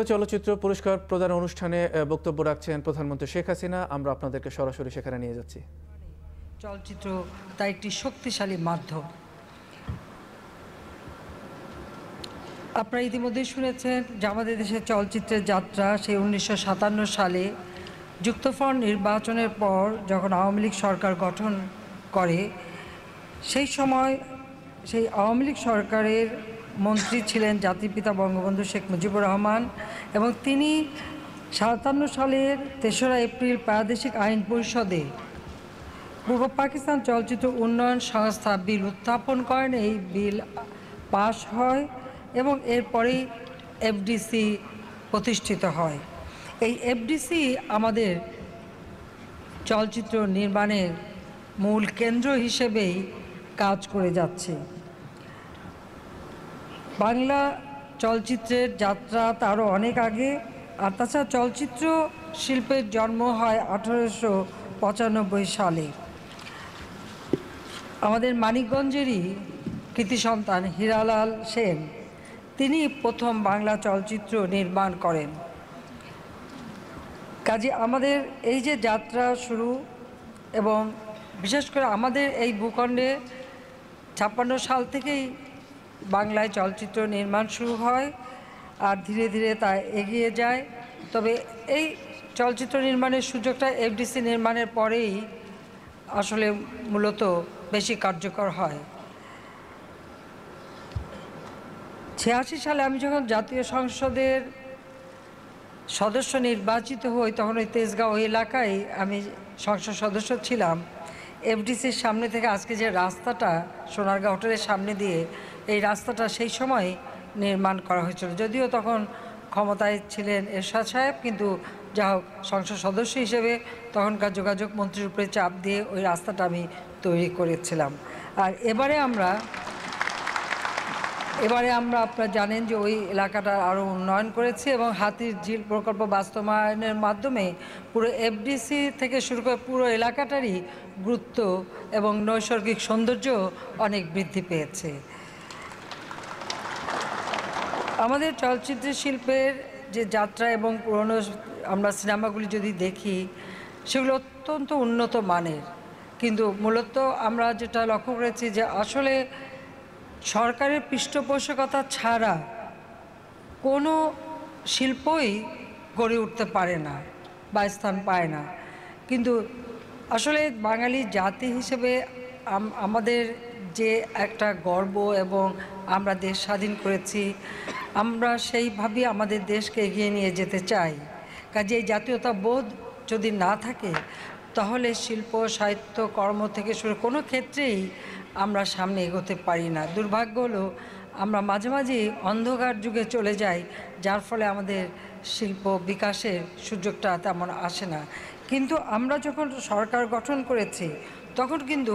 জাতীয় চলচ্চিত্র পুরস্কার প্রদান অনুষ্ঠানে বক্তব্য রাখছেন প্রধানমন্ত্রী শেখ হাসিনা আমরা আপনাদেরকে সরাসরি সেখানে নিয়ে যাচ্ছি চলচ্চিত্র তা একটি শক্তিশালী মাধ্যম আপনারা ইতিমধ্যেই শুনেছেন যে আমাদের দেশের চলচ্চিত্রের যাত্রা সেই উনিশশো সালে যুক্তফ্রন্ট নির্বাচনের পর যখন আওয়ামী লীগ সরকার গঠন করে সেই সময় সেই আওয়ামী লীগ সরকারের মন্ত্রী ছিলেন জাতির পিতা বঙ্গবন্ধু শেখ মুজিবুর রহমান এবং তিনি সাতান্ন সালের তেসরা এপ্রিল প্রাদেশিক আইন পরিষদে পূর্ব পাকিস্তান চলচ্চিত্র উন্নয়ন সংস্থা বিল উত্থাপন করেন এই বিল পাশ হয় এবং এরপরেই এফডিসি প্রতিষ্ঠিত হয় এই এফডিসি আমাদের চলচ্চিত্র নির্মাণের মূল কেন্দ্র হিসেবেই কাজ করে যাচ্ছে বাংলা চলচ্চিত্রের যাত্রা তারও অনেক আগে আর তাছাড়া চলচ্চিত্র শিল্পের জন্ম হয় আঠারোশো পঁচানব্বই সালে আমাদের মানিকগঞ্জেরই কৃতি সন্তান হীরালাল সেন তিনি প্রথম বাংলা চলচ্চিত্র নির্মাণ করেন কাজে আমাদের এই যে যাত্রা শুরু এবং বিশেষ করে আমাদের এই ভূখণ্ডে ছাপ্পান্ন সাল থেকেই বাংলায় চলচ্চিত্র নির্মাণ শুরু হয় আর ধীরে ধীরে তা এগিয়ে যায় তবে এই চলচ্চিত্র নির্মাণের সুযোগটা এফডিসি নির্মাণের পরেই আসলে মূলত বেশি কার্যকর হয় ছিয়াশি সালে আমি যখন জাতীয় সংসদের সদস্য নির্বাচিত হই তখন ওই তেজগাঁও এলাকায় আমি সংসদ সদস্য ছিলাম এফডিসির সামনে থেকে আজকে যে রাস্তাটা সোনারগাঁ হোটেলের সামনে দিয়ে এই রাস্তাটা সেই সময় নির্মাণ করা হয়েছিল যদিও তখন ক্ষমতায় ছিলেন এরশাদ সাহেব কিন্তু যা হোক সংসদ সদস্য হিসেবে তখনকার যোগাযোগ মন্ত্রীর উপরে চাপ দিয়ে ওই রাস্তাটা আমি তৈরি করেছিলাম আর এবারে আমরা এবারে আমরা আপনারা জানেন যে ওই এলাকাটা আরও উন্নয়ন করেছি এবং হাতির ঝিল প্রকল্প বাস্তবায়নের মাধ্যমে পুরো এফডিসি থেকে শুরু করে পুরো এলাকাটারই গুরুত্ব এবং নৈসর্গিক সৌন্দর্য অনেক বৃদ্ধি পেয়েছে আমাদের চলচ্চিত্র শিল্পের যে যাত্রা এবং পুরনো আমরা সিনেমাগুলি যদি দেখি সেগুলো অত্যন্ত উন্নত মানের কিন্তু মূলত আমরা যেটা লক্ষ্য করেছি যে আসলে সরকারের পৃষ্ঠপোষকতা ছাড়া কোনো শিল্পই গড়ে উঠতে পারে না বা স্থান পায় না কিন্তু আসলে বাঙালি জাতি হিসেবে আমাদের যে একটা গর্ব এবং আমরা দেশ স্বাধীন করেছি আমরা সেইভাবেই আমাদের দেশকে এগিয়ে নিয়ে যেতে চাই কাজে এই জাতীয়তা বোধ যদি না থাকে তাহলে শিল্প সাহিত্য কর্ম থেকে শুরু কোনো ক্ষেত্রেই আমরা সামনে এগোতে পারি না দুর্ভাগ্য হলো আমরা মাঝে মাঝে অন্ধকার যুগে চলে যাই যার ফলে আমাদের শিল্প বিকাশের সুযোগটা তেমন আসে না কিন্তু আমরা যখন সরকার গঠন করেছি তখন কিন্তু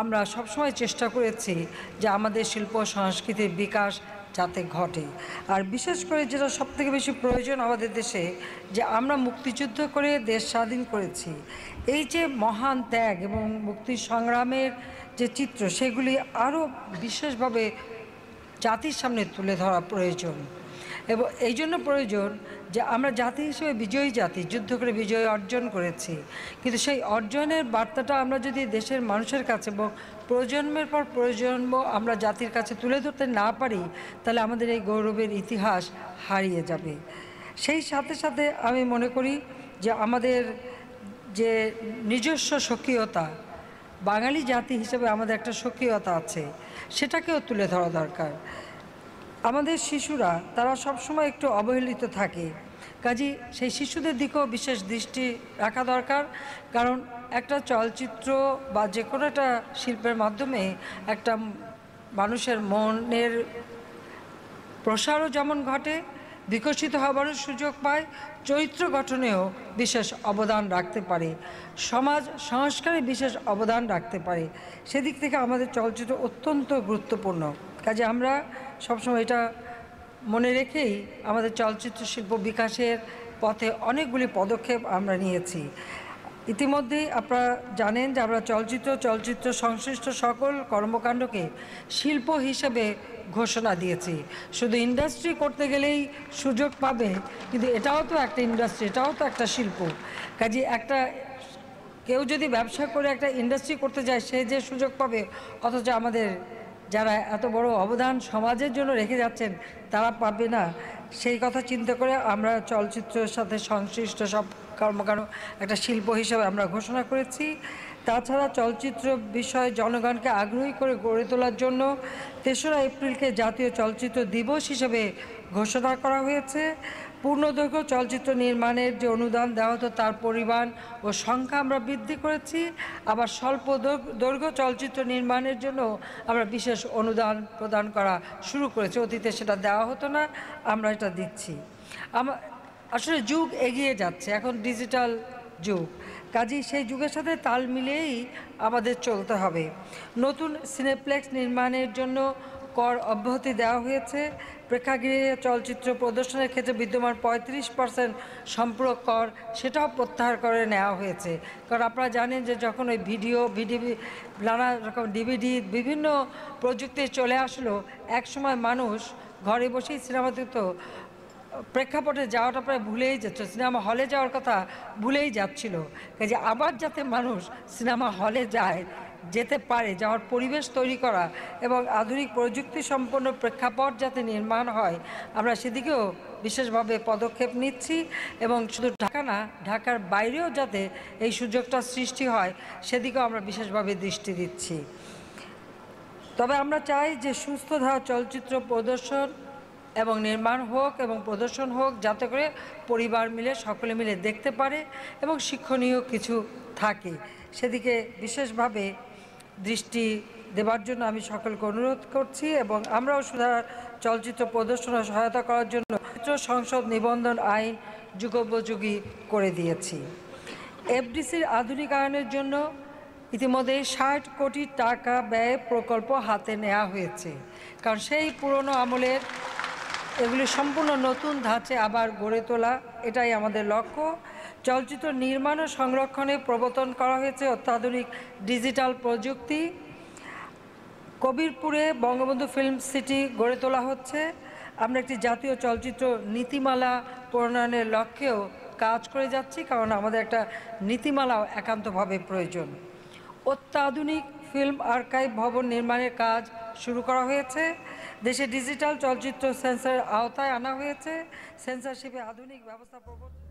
আমরা সবসময় চেষ্টা করেছি যে আমাদের শিল্প সংস্কৃতির বিকাশ যাতে ঘটে আর বিশেষ করে যেটা সবথেকে বেশি প্রয়োজন আমাদের দেশে যে আমরা মুক্তিযুদ্ধ করে দেশ স্বাধীন করেছি এই যে মহান ত্যাগ এবং মুক্তি সংগ্রামের যে চিত্র সেগুলি আরও বিশেষভাবে জাতির সামনে তুলে ধরা প্রয়োজন এবং এই জন্য প্রয়োজন যে আমরা জাতি হিসেবে বিজয়ী জাতি যুদ্ধ করে বিজয় অর্জন করেছি কিন্তু সেই অর্জনের বার্তাটা আমরা যদি দেশের মানুষের কাছে এবং প্রজন্মের পর প্রজন্ম আমরা জাতির কাছে তুলে ধরতে না পারি তাহলে আমাদের এই গৌরবের ইতিহাস হারিয়ে যাবে সেই সাথে সাথে আমি মনে করি যে আমাদের যে নিজস্ব স্বকীয়তা বাঙালি জাতি হিসেবে আমাদের একটা স্বকীয়তা আছে সেটাকেও তুলে ধরা দরকার আমাদের শিশুরা তারা সবসময় একটু অবহেলিত থাকে কাজী সেই শিশুদের দিকেও বিশেষ দৃষ্টি রাখা দরকার কারণ একটা চলচ্চিত্র বা যে কোনো একটা শিল্পের মাধ্যমে একটা মানুষের মনের প্রসারও যেমন ঘটে বিকশিত হবারও সুযোগ পায় চরিত্র গঠনেও বিশেষ অবদান রাখতে পারে সমাজ সংস্কারে বিশেষ অবদান রাখতে পারে সেদিক থেকে আমাদের চলচ্চিত্র অত্যন্ত গুরুত্বপূর্ণ কাজে আমরা সবসময় এটা মনে রেখেই আমাদের চলচ্চিত্র শিল্প বিকাশের পথে অনেকগুলি পদক্ষেপ আমরা নিয়েছি ইতিমধ্যেই আপনারা জানেন যে আমরা চলচ্চিত্র চলচ্চিত্র সংশ্লিষ্ট সকল কর্মকাণ্ডকে শিল্প হিসেবে ঘোষণা দিয়েছি শুধু ইন্ডাস্ট্রি করতে গেলেই সুযোগ পাবে কিন্তু এটাও তো একটা ইন্ডাস্ট্রি এটাও তো একটা শিল্প কাজে একটা কেউ যদি ব্যবসা করে একটা ইন্ডাস্ট্রি করতে যায় সে যে সুযোগ পাবে অথচ আমাদের যারা এত বড় অবদান সমাজের জন্য রেখে যাচ্ছেন তারা পাবে না সেই কথা চিন্তা করে আমরা চলচ্চিত্রের সাথে সংশ্লিষ্ট সব কর্মকাণ্ড একটা শিল্প হিসেবে আমরা ঘোষণা করেছি তাছাড়া চলচ্চিত্র বিষয়ে জনগণকে আগ্রহী করে গড়ে তোলার জন্য তেসরা এপ্রিলকে জাতীয় চলচ্চিত্র দিবস হিসেবে ঘোষণা করা হয়েছে পূর্ণদৈর্ঘ্য চলচ্চিত্র নির্মাণের যে অনুদান দেওয়া হতো তার পরিমাণ ও সংখ্যা আমরা বৃদ্ধি করেছি আবার স্বল্প দৈর্ঘ্য চলচ্চিত্র নির্মাণের জন্য আমরা বিশেষ অনুদান প্রদান করা শুরু করেছি অতীতে সেটা দেওয়া হতো না আমরা এটা দিচ্ছি আমার আসলে যুগ এগিয়ে যাচ্ছে এখন ডিজিটাল যুগ কাজেই সেই যুগের সাথে তাল মিলিয়েই আমাদের চলতে হবে নতুন সিনেপ্লেক্স নির্মাণের জন্য কর অব্যাহতি দেওয়া হয়েছে প্রেক্ষাগৃহে চলচ্চিত্র প্রদর্শনের ক্ষেত্রে বিদ্যমান পঁয়ত্রিশ পার্সেন্ট সম্পূরক কর সেটাও প্রত্যাহার করে নেওয়া হয়েছে কারণ আপনারা জানেন যে যখন ওই ভিডিও ভিডিবি নানা রকম ডিভিডি বিভিন্ন প্রযুক্তি চলে আসলো একসময় মানুষ ঘরে বসেই সিনেমা দিত প্রেক্ষাপটে যাওয়াটা প্রায় ভুলেই যাচ্ছে সিনেমা হলে যাওয়ার কথা ভুলেই যাচ্ছিল কাজে আবার যাতে মানুষ সিনেমা হলে যায় যেতে পারে যাওয়ার পরিবেশ তৈরি করা এবং আধুনিক প্রযুক্তি সম্পন্ন প্রেক্ষাপট যাতে নির্মাণ হয় আমরা সেদিকেও বিশেষভাবে পদক্ষেপ নিচ্ছি এবং শুধু ঢাকা না ঢাকার বাইরেও যাতে এই সুযোগটা সৃষ্টি হয় সেদিকেও আমরা বিশেষভাবে দৃষ্টি দিচ্ছি তবে আমরা চাই যে সুস্থ ধারা চলচ্চিত্র প্রদর্শন এবং নির্মাণ হোক এবং প্রদর্শন হোক যাতে করে পরিবার মিলে সকলে মিলে দেখতে পারে এবং শিক্ষণীয় কিছু থাকে সেদিকে বিশেষভাবে দৃষ্টি দেবার জন্য আমি সকলকে অনুরোধ করছি এবং আমরাও সুধার চলচ্চিত্র প্রদর্শনে সহায়তা করার জন্য সংসদ নিবন্ধন আইন যুগোপযোগী করে দিয়েছি এফডিসির আধুনিকায়নের জন্য ইতিমধ্যে ষাট কোটি টাকা ব্যয় প্রকল্প হাতে নেওয়া হয়েছে কারণ সেই পুরনো আমলের এগুলি সম্পূর্ণ নতুন ধাঁচে আবার গড়ে তোলা এটাই আমাদের লক্ষ্য চলচ্চিত্র নির্মাণ ও সংরক্ষণে প্রবর্তন করা হয়েছে অত্যাধুনিক ডিজিটাল প্রযুক্তি কবিরপুরে বঙ্গবন্ধু ফিল্ম সিটি গড়ে তোলা হচ্ছে আমরা একটি জাতীয় চলচ্চিত্র নীতিমালা প্রণয়নের লক্ষ্যেও কাজ করে যাচ্ছি কারণ আমাদের একটা নীতিমালাও একান্তভাবে প্রয়োজন অত্যাধুনিক ফিল্ম আর্কাইভ ভবন নির্মাণের কাজ শুরু করা হয়েছে দেশে ডিজিটাল চলচ্চিত্র সেন্সার আওতায় আনা হয়েছে সেন্সারশিপে আধুনিক ব্যবস্থা প্রবর্তন